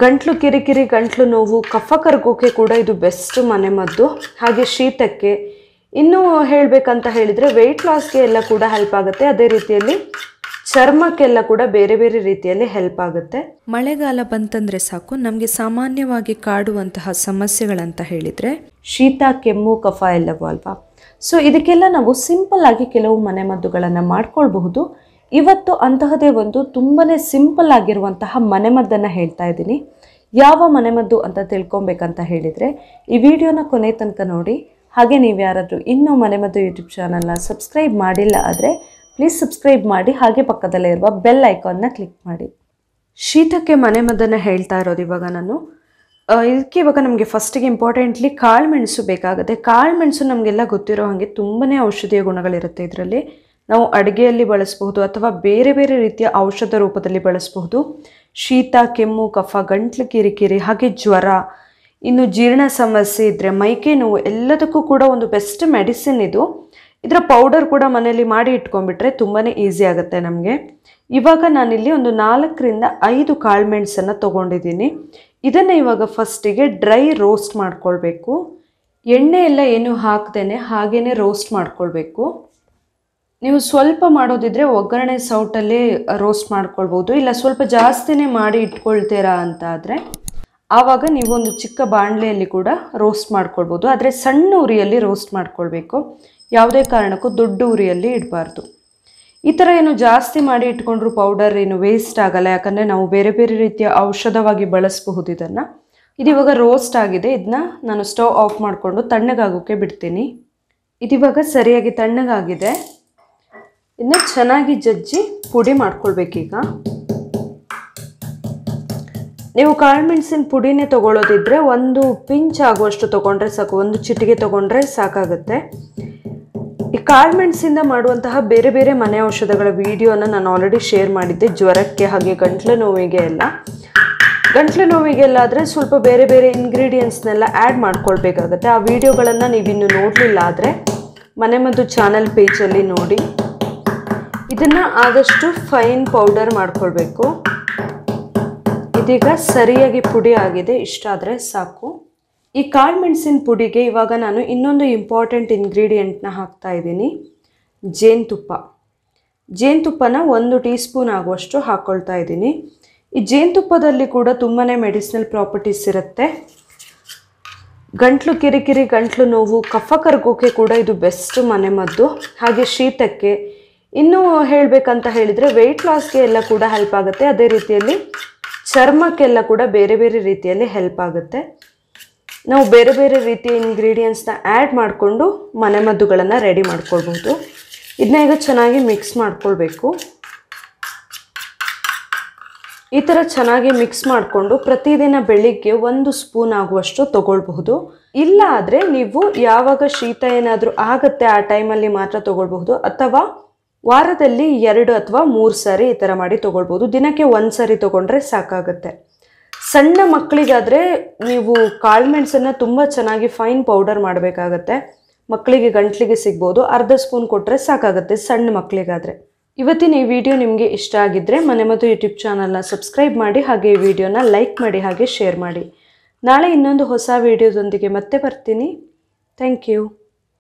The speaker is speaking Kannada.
ಗಂಟ್ಲು ಕಿರಿಕಿರಿ ಗಂಟ್ಲು ನೋವು ಕಫ ಕರ್ಗೋಕೆ ಕೂಡ ಇದು ಬೆಸ್ಟ್ ಮನೆಮದ್ದು ಹಾಗೆ ಶೀತಕ್ಕೆ ಇನ್ನೂ ಹೇಳಬೇಕಂತ ಹೇಳಿದರೆ ವೆಯ್ಟ್ ಲಾಸ್ಗೆ ಎಲ್ಲ ಕೂಡ ಹೆಲ್ಪ್ ಆಗುತ್ತೆ ಅದೇ ರೀತಿಯಲ್ಲಿ ಚರ್ಮಕ್ಕೆಲ್ಲ ಕೂಡ ಬೇರೆ ಬೇರೆ ರೀತಿಯಲ್ಲಿ ಹೆಲ್ಪ್ ಆಗುತ್ತೆ ಮಳೆಗಾಲ ಬಂತಂದ್ರೆ ಸಾಕು ನಮಗೆ ಸಾಮಾನ್ಯವಾಗಿ ಕಾಡುವಂತಹ ಸಮಸ್ಯೆಗಳಂತ ಹೇಳಿದರೆ ಶೀತ ಕೆಮ್ಮು ಕಫ ಎಲ್ಲವೂ ಅಲ್ವಾ ಸೊ ಇದಕ್ಕೆಲ್ಲ ನಾವು ಸಿಂಪಲ್ ಆಗಿ ಕೆಲವು ಮನೆಮದ್ದುಗಳನ್ನು ಮಾಡ್ಕೊಳ್ಬಹುದು ಇವತ್ತು ಅಂತಹದೇ ಒಂದು ತುಂಬಾ ಸಿಂಪಲ್ ಆಗಿರುವಂತಹ ಮನೆಮದ್ದನ್ನು ಹೇಳ್ತಾ ಇದ್ದೀನಿ ಯಾವ ಮನೆಮದ್ದು ಅಂತ ತಿಳ್ಕೊಬೇಕಂತ ಹೇಳಿದರೆ ಈ ವಿಡಿಯೋನ ಕೊನೆ ತನಕ ನೋಡಿ ಹಾಗೆ ನೀವು ಯಾರಾದರೂ ಇನ್ನೂ ಮನೆಮದ್ದು ಯೂಟ್ಯೂಬ್ ಚಾನಲ್ನ ಸಬ್ಸ್ಕ್ರೈಬ್ ಮಾಡಿಲ್ಲ ಆದರೆ ಪ್ಲೀಸ್ ಸಬ್ಸ್ಕ್ರೈಬ್ ಮಾಡಿ ಹಾಗೆ ಪಕ್ಕದಲ್ಲೇ ಇರುವ ಬೆಲ್ ಐಕಾನ್ನ ಕ್ಲಿಕ್ ಮಾಡಿ ಶೀತಕ್ಕೆ ಮನೆಮದ್ದನ್ನು ಹೇಳ್ತಾ ಇರೋದು ಇವಾಗ ನಾನು ಇದಕ್ಕೆ ಇವಾಗ ನಮಗೆ ಫಸ್ಟಿಗೆ ಇಂಪಾರ್ಟೆಂಟ್ಲಿ ಕಾಳುಮೆಣಸು ಬೇಕಾಗುತ್ತೆ ಕಾಳುಮೆಣಸು ನಮಗೆಲ್ಲ ಗೊತ್ತಿರೋ ಹಾಗೆ ತುಂಬನೇ ಔಷಧೀಯ ಗುಣಗಳಿರುತ್ತೆ ಇದರಲ್ಲಿ ನಾವು ಅಡುಗೆಯಲ್ಲಿ ಬಳಸಬಹುದು ಅಥವಾ ಬೇರೆ ಬೇರೆ ರೀತಿಯ ಔಷಧ ರೂಪದಲ್ಲಿ ಬಳಸಬಹುದು ಶೀತ ಕೆಮ್ಮು ಕಫ ಗಂಟ್ಲು ಕಿರಿಕಿರಿ ಹಾಗೆ ಜ್ವರ ಇನ್ನು ಜೀರ್ಣ ಸಮಸ್ಯೆ ಇದ್ದರೆ ಮೈಕೆ ನೋವು ಎಲ್ಲದಕ್ಕೂ ಕೂಡ ಒಂದು ಬೆಸ್ಟ್ ಮೆಡಿಸಿನ್ ಇದು ಇದರ ಪೌಡರ್ ಕೂಡ ಮನೆಯಲ್ಲಿ ಮಾಡಿ ಇಟ್ಕೊಂಡ್ಬಿಟ್ರೆ ತುಂಬಾ ಈಸಿ ಆಗುತ್ತೆ ನಮಗೆ ಇವಾಗ ನಾನಿಲ್ಲಿ ಒಂದು ನಾಲ್ಕರಿಂದ ಐದು ಕಾಳುಮೆಣಸನ್ನು ತೊಗೊಂಡಿದ್ದೀನಿ ಇದನ್ನು ಇವಾಗ ಫಸ್ಟಿಗೆ ಡ್ರೈ ರೋಸ್ಟ್ ಮಾಡ್ಕೊಳ್ಬೇಕು ಎಣ್ಣೆ ಎಲ್ಲ ಏನು ಹಾಕ್ದೇ ಹಾಗೇ ರೋಸ್ಟ್ ಮಾಡ್ಕೊಳ್ಬೇಕು ನೀವು ಸ್ವಲ್ಪ ಮಾಡೋದಿದ್ರೆ ಒಗ್ಗರಣೆ ಸೌಟಲ್ಲಿ ರೋಸ್ಟ್ ಮಾಡ್ಕೊಳ್ಬೋದು ಇಲ್ಲ ಸ್ವಲ್ಪ ಜಾಸ್ತಿನೇ ಮಾಡಿ ಇಟ್ಕೊಳ್ತೀರಾ ಅಂತ ಆದರೆ ಆವಾಗ ಒಂದು ಚಿಕ್ಕ ಬಾಣಲೆಯಲ್ಲಿ ಕೂಡ ರೋಸ್ಟ್ ಮಾಡ್ಕೊಳ್ಬೋದು ಆದರೆ ಸಣ್ಣ ಉರಿಯಲ್ಲಿ ರೋಸ್ಟ್ ಮಾಡ್ಕೊಳ್ಬೇಕು ಯಾವುದೇ ಕಾರಣಕ್ಕೂ ದೊಡ್ಡ ಉರಿಯಲ್ಲಿ ಇಡಬಾರ್ದು ಈ ಥರ ಏನು ಜಾಸ್ತಿ ಮಾಡಿ ಇಟ್ಕೊಂಡ್ರೂ ಪೌಡರ್ ಏನು ವೇಸ್ಟ್ ಆಗಲ್ಲ ಯಾಕಂದರೆ ನಾವು ಬೇರೆ ಬೇರೆ ರೀತಿಯ ಔಷಧವಾಗಿ ಬಳಸಬಹುದು ಇದನ್ನು ಇದಿವಾಗ ರೋಸ್ಟ್ ಆಗಿದೆ ಇದನ್ನ ನಾನು ಸ್ಟವ್ ಆಫ್ ಮಾಡಿಕೊಂಡು ತಣ್ಣಗಾಗೋಕ್ಕೆ ಬಿಡ್ತೀನಿ ಇದಿವಾಗ ಸರಿಯಾಗಿ ತಣ್ಣಗಾಗಿದೆ ಇನ್ನು ಚೆನ್ನಾಗಿ ಜಜ್ಜಿ ಪುಡಿ ಮಾಡ್ಕೊಳ್ಬೇಕೀಗ ನೀವು ಕಾಳುಮೆಣಸಿನ ಪುಡಿನೇ ತೊಗೊಳ್ಳೋದಿದ್ರೆ ಒಂದು ಪಿಂಚ್ ಆಗುವಷ್ಟು ತೊಗೊಂಡ್ರೆ ಸಾಕು ಒಂದು ಚಿಟಿಗೆ ತೊಗೊಂಡ್ರೆ ಸಾಕಾಗುತ್ತೆ ಈ ಕಾಳುಮೆಣಸಿಂದ ಮಾಡುವಂತಹ ಬೇರೆ ಬೇರೆ ಮನೆ ಔಷಧಗಳ ವಿಡಿಯೋನ ನಾನು ಆಲ್ರೆಡಿ ಶೇರ್ ಮಾಡಿದ್ದೆ ಜ್ವರಕ್ಕೆ ಹಾಗೆ ಗಂಟ್ಲು ನೋವಿಗೆ ಎಲ್ಲ ಗಂಟ್ಲು ಎಲ್ಲ ಆದರೆ ಸ್ವಲ್ಪ ಬೇರೆ ಬೇರೆ ಇಂಗ್ರೀಡಿಯೆಂಟ್ಸ್ನೆಲ್ಲ ಆ್ಯಡ್ ಮಾಡ್ಕೊಳ್ಬೇಕಾಗತ್ತೆ ಆ ವಿಡಿಯೋಗಳನ್ನು ನೀವು ನೋಡಲಿಲ್ಲ ಆದರೆ ಮನೆಮದ್ದು ಚಾನಲ್ ಪೇಜಲ್ಲಿ ನೋಡಿ ಇದನ್ನು ಆದಷ್ಟು ಫೈನ್ ಪೌಡರ್ ಮಾಡ್ಕೊಳ್ಬೇಕು ಇದೀಗ ಸರಿಯಾಗಿ ಪುಡಿ ಆಗಿದೆ ಇಷ್ಟಾದರೆ ಸಾಕು ಈ ಕಾಳು ಮೆಣಸಿನ ಪುಡಿಗೆ ಇವಾಗ ನಾನು ಇನ್ನೊಂದು ಇಂಪಾರ್ಟೆಂಟ್ ಇಂಗ್ರೀಡಿಯೆಂಟ್ನ ಹಾಕ್ತಾ ಇದ್ದೀನಿ ಜೇನುತುಪ್ಪ ಜೇನುತುಪ್ಪನ ಒಂದು ಟೀ ಸ್ಪೂನ್ ಆಗುವಷ್ಟು ಹಾಕ್ಕೊಳ್ತಾ ಇದ್ದೀನಿ ಈ ಜೇನುತುಪ್ಪದಲ್ಲಿ ಕೂಡ ತುಂಬಾ ಮೆಡಿಸಿನಲ್ ಪ್ರಾಪರ್ಟೀಸ್ ಇರುತ್ತೆ ಗಂಟ್ಲು ಕಿರಿಕಿರಿ ಗಂಟ್ಲು ನೋವು ಕಫ ಕರ್ಗೋಕೆ ಕೂಡ ಇದು ಬೆಸ್ಟ್ ಮನೆಮದ್ದು ಹಾಗೆ ಶೀತಕ್ಕೆ ಇನ್ನೂ ಹೇಳಬೇಕಂತ ಹೇಳಿದರೆ ವೆಯ್ಟ್ ಲಾಸ್ಗೆ ಎಲ್ಲ ಕೂಡ ಹೆಲ್ಪ್ ಆಗುತ್ತೆ ಅದೇ ರೀತಿಯಲ್ಲಿ ಚರ್ಮಕ್ಕೆಲ್ಲ ಕೂಡ ಬೇರೆ ಬೇರೆ ರೀತಿಯಲ್ಲಿ ಹೆಲ್ಪ್ ಆಗುತ್ತೆ ನಾವು ಬೇರೆ ಬೇರೆ ರೀತಿಯ ಇಂಗ್ರೀಡಿಯೆಂಟ್ಸ್ನ ಆ್ಯಡ್ ಮಾಡಿಕೊಂಡು ಮನೆಮದ್ದುಗಳನ್ನು ರೆಡಿ ಮಾಡ್ಕೊಳ್ಬೋದು ಇದನ್ನ ಈಗ ಚೆನ್ನಾಗಿ ಮಿಕ್ಸ್ ಮಾಡ್ಕೊಳ್ಬೇಕು ಈ ಥರ ಚೆನ್ನಾಗಿ ಮಿಕ್ಸ್ ಮಾಡಿಕೊಂಡು ಪ್ರತಿದಿನ ಬೆಳಿಗ್ಗೆ ಒಂದು ಸ್ಪೂನ್ ಆಗುವಷ್ಟು ತೊಗೊಳ್ಬಹುದು ಇಲ್ಲ ಆದರೆ ನೀವು ಯಾವಾಗ ಶೀತ ಏನಾದರೂ ಆಗುತ್ತೆ ಆ ಟೈಮಲ್ಲಿ ಮಾತ್ರ ತೊಗೊಳ್ಬಹುದು ಅಥವಾ ವಾರದಲ್ಲಿ ಎರಡು ಅಥವಾ ಮೂರು ಸಾರಿ ಈ ಥರ ಮಾಡಿ ತೊಗೊಳ್ಬೋದು ದಿನಕ್ಕೆ ಒಂದು ಸಾರಿ ತೊಗೊಂಡ್ರೆ ಸಾಕಾಗುತ್ತೆ ಸಣ್ಣ ಮಕ್ಕಳಿಗಾದರೆ ನೀವು ಕಾಳುಮೆಣಸನ್ನು ತುಂಬ ಚೆನ್ನಾಗಿ ಫೈನ್ ಪೌಡರ್ ಮಾಡಬೇಕಾಗತ್ತೆ ಮಕ್ಕಳಿಗೆ ಗಂಟ್ಲಿಗೆ ಸಿಗ್ಬೋದು ಅರ್ಧ ಸ್ಪೂನ್ ಕೊಟ್ಟರೆ ಸಾಕಾಗುತ್ತೆ ಸಣ್ಣ ಮಕ್ಕಳಿಗಾದರೆ ಇವತ್ತಿನ ಈ ವಿಡಿಯೋ ನಿಮಗೆ ಇಷ್ಟ ಆಗಿದ್ದರೆ ಮನೆ ಮತ್ತು ಯೂಟ್ಯೂಬ್ ಚಾನಲ್ನ ಸಬ್ಸ್ಕ್ರೈಬ್ ಮಾಡಿ ಹಾಗೆ ಈ ವಿಡಿಯೋನ ಲೈಕ್ ಮಾಡಿ ಹಾಗೆ ಶೇರ್ ಮಾಡಿ ನಾಳೆ ಇನ್ನೊಂದು ಹೊಸ ವಿಡಿಯೋದೊಂದಿಗೆ ಮತ್ತೆ ಬರ್ತೀನಿ ಥ್ಯಾಂಕ್ ಯು